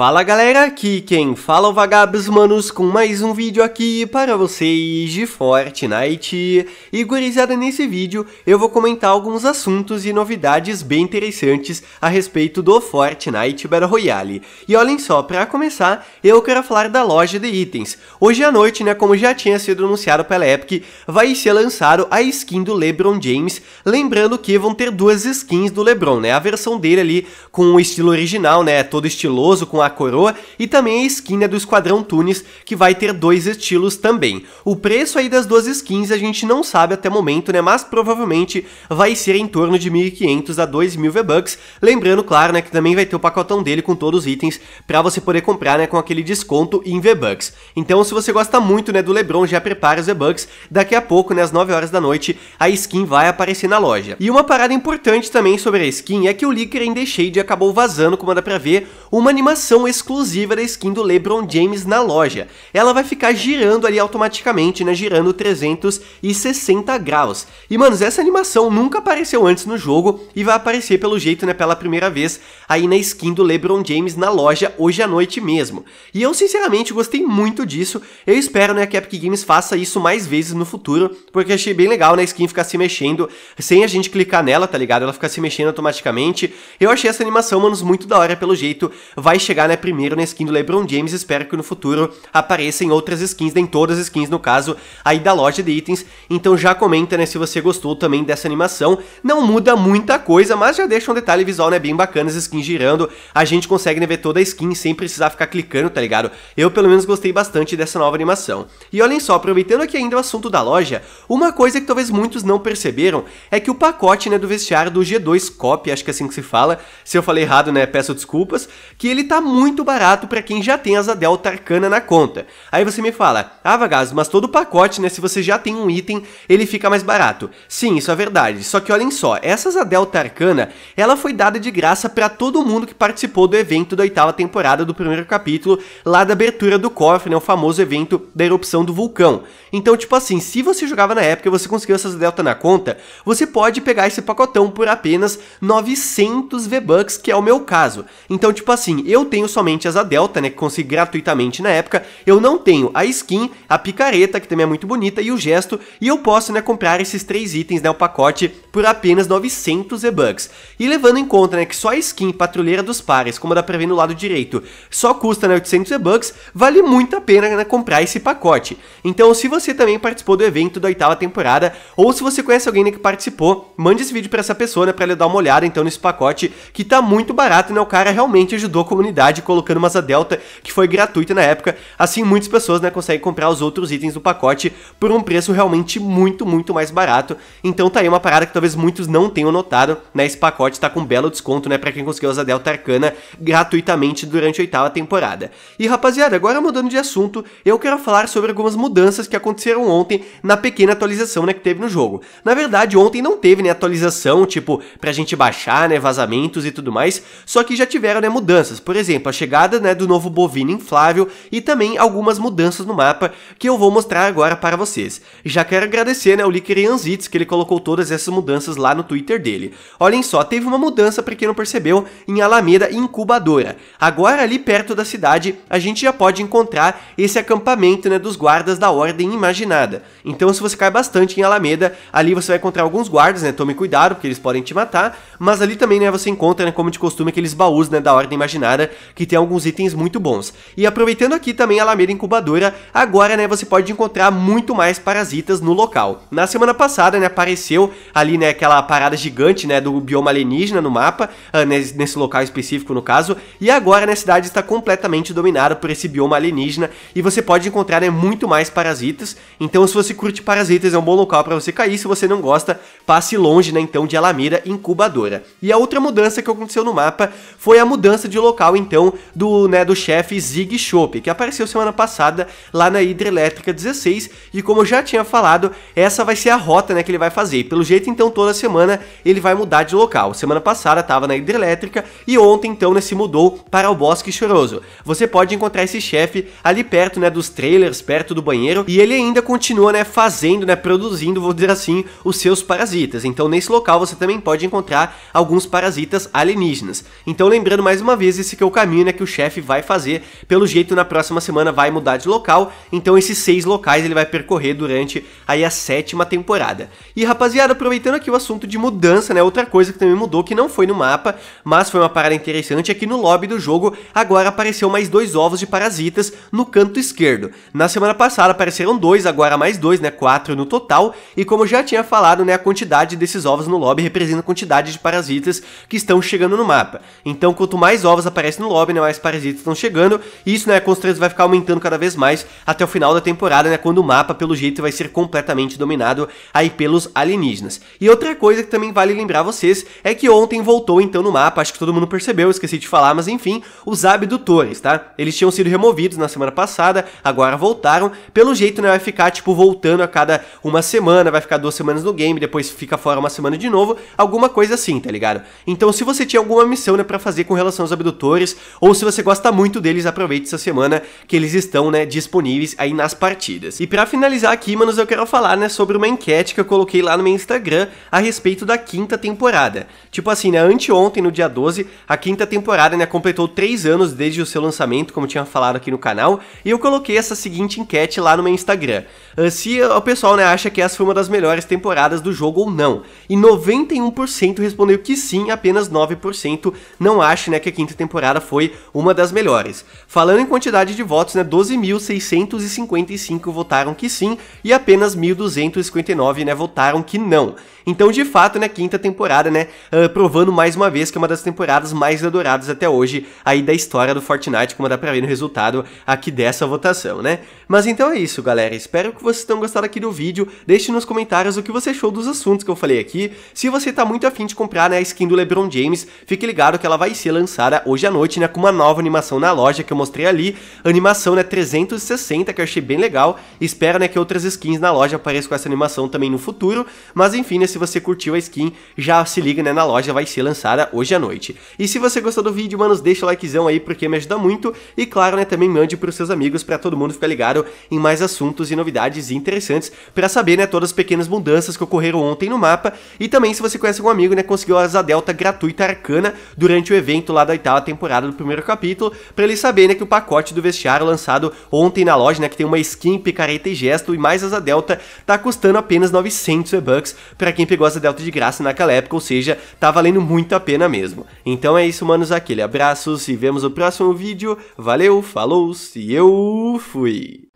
Fala galera, aqui quem fala é o Vagabos Manos com mais um vídeo aqui para vocês de Fortnite. E gurizada, nesse vídeo eu vou comentar alguns assuntos e novidades bem interessantes a respeito do Fortnite Battle Royale. E olhem só, para começar, eu quero falar da loja de itens. Hoje à noite, né, como já tinha sido anunciado pela Epic, vai ser lançado a skin do LeBron James, lembrando que vão ter duas skins do LeBron, né, a versão dele ali com o estilo original, né, todo estiloso, com a coroa e também a skin do Esquadrão Tunis, que vai ter dois estilos também. O preço aí das duas skins a gente não sabe até o momento, né, mas provavelmente vai ser em torno de 1.500 a 2.000 V-Bucks, lembrando, claro, né, que também vai ter o pacotão dele com todos os itens para você poder comprar, né, com aquele desconto em V-Bucks. Então, se você gosta muito, né, do LeBron, já prepara os V-Bucks, daqui a pouco, né, às 9 horas da noite, a skin vai aparecer na loja. E uma parada importante também sobre a skin é que o leaker ainda é Shade acabou vazando, como dá pra ver, uma animação exclusiva da skin do LeBron James na loja. Ela vai ficar girando ali automaticamente, né, girando 360 graus. E, mano, essa animação nunca apareceu antes no jogo e vai aparecer pelo jeito, né, pela primeira vez aí na skin do LeBron James na loja hoje à noite mesmo. E eu, sinceramente, gostei muito disso. Eu espero, né, que a Epic Games faça isso mais vezes no futuro, porque achei bem legal, né, a skin ficar se mexendo sem a gente clicar nela, tá ligado? Ela fica se mexendo automaticamente. Eu achei essa animação, mano, muito da hora pelo jeito. Vai chegar chegar né, primeiro na skin do LeBron James. Espero que no futuro apareçam outras skins, nem todas as skins no caso, aí da loja de itens. Então já comenta né, se você gostou também dessa animação. Não muda muita coisa, mas já deixa um detalhe visual né, bem bacana, as skins girando. A gente consegue né, ver toda a skin sem precisar ficar clicando, tá ligado? Eu pelo menos gostei bastante dessa nova animação. E olhem só, aproveitando aqui ainda o assunto da loja, uma coisa que talvez muitos não perceberam é que o pacote né, do vestiário do G2 Copy, acho que é assim que se fala, se eu falei errado, né, peço desculpas, que ele tá muito barato para quem já tem asa delta arcana na conta. Aí você me fala, ah Vagas, mas todo pacote, né, se você já tem um item, ele fica mais barato. Sim, isso é verdade, só que olhem só, essa asa delta arcana, ela foi dada de graça para todo mundo que participou do evento da oitava temporada do primeiro capítulo, lá da abertura do cofre, né, o famoso evento da erupção do vulcão. Então, tipo assim, se você jogava na época e você conseguiu essas delta na conta, você pode pegar esse pacotão por apenas 900 V-Bucks, que é o meu caso. Então, tipo assim, eu tenho tenho somente as a Delta, né, que consegui gratuitamente na época, eu não tenho a skin, a picareta, que também é muito bonita, e o gesto, e eu posso, né, comprar esses três itens, né, o pacote, por apenas 900 e bucks E levando em conta, né, que só a skin Patrulheira dos Pares, como dá pra ver no lado direito, só custa, né, 800 e bucks vale muito a pena, né, comprar esse pacote. Então, se você também participou do evento da oitava temporada, ou se você conhece alguém, né, que participou, mande esse vídeo pra essa pessoa, né, pra ele dar uma olhada, então, nesse pacote, que tá muito barato, né, o cara realmente ajudou a comunidade colocando uma asa delta que foi gratuita na época. Assim, muitas pessoas né, conseguem comprar os outros itens do pacote por um preço realmente muito, muito mais barato. Então tá aí uma parada que talvez muitos não tenham notado, né? Esse pacote está com um belo desconto, né, para quem conseguiu asa delta arcana gratuitamente durante a oitava temporada. E rapaziada, agora mudando de assunto, eu quero falar sobre algumas mudanças que aconteceram ontem na pequena atualização né, que teve no jogo. Na verdade, ontem não teve né, atualização, tipo, pra gente baixar, né, vazamentos e tudo mais, só que já tiveram né, mudanças. Por exemplo, exemplo, a chegada né, do novo bovino inflável e também algumas mudanças no mapa que eu vou mostrar agora para vocês. Já quero agradecer né, ao Likerianzitz que ele colocou todas essas mudanças lá no Twitter dele. Olhem só, teve uma mudança para quem não percebeu em Alameda Incubadora. Agora ali perto da cidade a gente já pode encontrar esse acampamento né, dos guardas da Ordem Imaginada. Então se você cai bastante em Alameda, ali você vai encontrar alguns guardas, né, tome cuidado porque eles podem te matar, mas ali também né, você encontra, né, como de costume, aqueles baús né, da Ordem Imaginada que tem alguns itens muito bons. E aproveitando aqui também a Lameira Incubadora, agora né, você pode encontrar muito mais parasitas no local. Na semana passada, né, apareceu ali né, aquela parada gigante né, do bioma alienígena no mapa, uh, ah, nesse, nesse local específico no caso, e agora né, a cidade está completamente dominada por esse bioma alienígena e você pode encontrar né, muito mais parasitas. Então se você curte parasitas é um bom local para você cair, se você não gosta, passe longe né, então de Alameda Incubadora. E a outra mudança que aconteceu no mapa foi a mudança de local então do, né, do chefe Zig Chope, que apareceu semana passada lá na Hidrelétrica 16, e como eu já tinha falado, essa vai ser a rota, né, que ele vai fazer. Pelo jeito, então, toda semana ele vai mudar de local. Semana passada estava na Hidrelétrica e ontem, então, né, se mudou para o Bosque Choroso. Você pode encontrar esse chefe ali perto, né, dos trailers, perto do banheiro, e ele ainda continua, né, fazendo, né, produzindo, vou dizer assim, os seus parasitas. Então, nesse local você também pode encontrar alguns parasitas alienígenas. Então, lembrando mais uma vez esse que é o caminho caminho né, que o chefe vai fazer. Pelo jeito, na próxima semana vai mudar de local, então esses seis locais ele vai percorrer durante aí a sétima temporada. E rapaziada, aproveitando aqui o assunto de mudança, né, outra coisa que também mudou, que não foi no mapa, mas foi uma parada interessante, é que no lobby do jogo agora apareceu mais dois ovos de parasitas no canto esquerdo. Na semana passada apareceram dois, agora mais dois, né, quatro no total, e como já tinha falado, né, a quantidade desses ovos no lobby representa a quantidade de parasitas que estão chegando no mapa. Então, quanto mais ovos aparecem no lobby, né? Mais parasitas estão chegando. E isso, né? Com os três vai ficar aumentando cada vez mais até o final da temporada, né? Quando o mapa, pelo jeito, vai ser completamente dominado aí pelos alienígenas. E outra coisa que também vale lembrar vocês é que ontem voltou então no mapa, acho que todo mundo percebeu, esqueci de falar, mas enfim, os abdutores, tá? Eles tinham sido removidos na semana passada, agora voltaram. Pelo jeito, né? Vai ficar, tipo, voltando a cada uma semana, vai ficar duas semanas no game, depois fica fora uma semana de novo, alguma coisa assim, tá ligado? Então, se você tinha alguma missão, né, pra fazer com relação aos abdutores, ou se você gosta muito deles, aproveite essa semana que eles estão, né, disponíveis aí nas partidas. E para finalizar aqui, manos, eu quero falar, né, sobre uma enquete que eu coloquei lá no meu Instagram a respeito da quinta temporada. Tipo assim, né, anteontem, no dia 12, a quinta temporada, né, completou 3 anos desde o seu lançamento, como eu tinha falado aqui no canal, e eu coloquei essa seguinte enquete lá no meu Instagram. Ah, se o pessoal, né, acha que essa foi uma das melhores temporadas do jogo ou não. E 91% respondeu que sim, apenas 9% não acha, né, que a quinta temporada foi uma das melhores. Falando em quantidade de votos, né, 12.655 votaram que sim e apenas 1.259 né, votaram que não. Então, de fato, né, quinta temporada, né, uh, provando mais uma vez que é uma das temporadas mais adoradas até hoje aí da história do Fortnite, como dá pra ver no resultado aqui dessa votação, né? Mas então é isso, galera. Espero que vocês tenham gostado aqui do vídeo. Deixe nos comentários o que você achou dos assuntos que eu falei aqui. Se você tá muito afim de comprar, né, a skin do LeBron James, fique ligado que ela vai ser lançada hoje à noite, né, com uma nova animação na loja que eu mostrei ali, animação, né, 360, que eu achei bem legal. Espero, né, que outras skins na loja apareçam com essa animação também no futuro. Mas enfim, né, se você curtiu a skin, já se liga né, na loja, vai ser lançada hoje à noite. E se você gostou do vídeo, manos, deixa o likezão aí porque me ajuda muito. E claro, né, também mande pros seus amigos para todo mundo ficar ligado em mais assuntos e novidades interessantes para saber, né, todas as pequenas mudanças que ocorreram ontem no mapa. E também se você conhece algum amigo, né, conseguiu a asa delta gratuita arcana durante o evento lá da oitava temporada do primeiro capítulo, para ele saber, né, que o pacote do vestiário lançado ontem na loja, né, que tem uma skin, picareta e gesto e mais asa delta, tá custando apenas 900 V-Bucks para quem quem pegou essa delta de graça naquela época, ou seja, tá valendo muito a pena mesmo. Então é isso, manos, aquele abraço, se vemos no próximo vídeo, valeu, falou, se eu fui!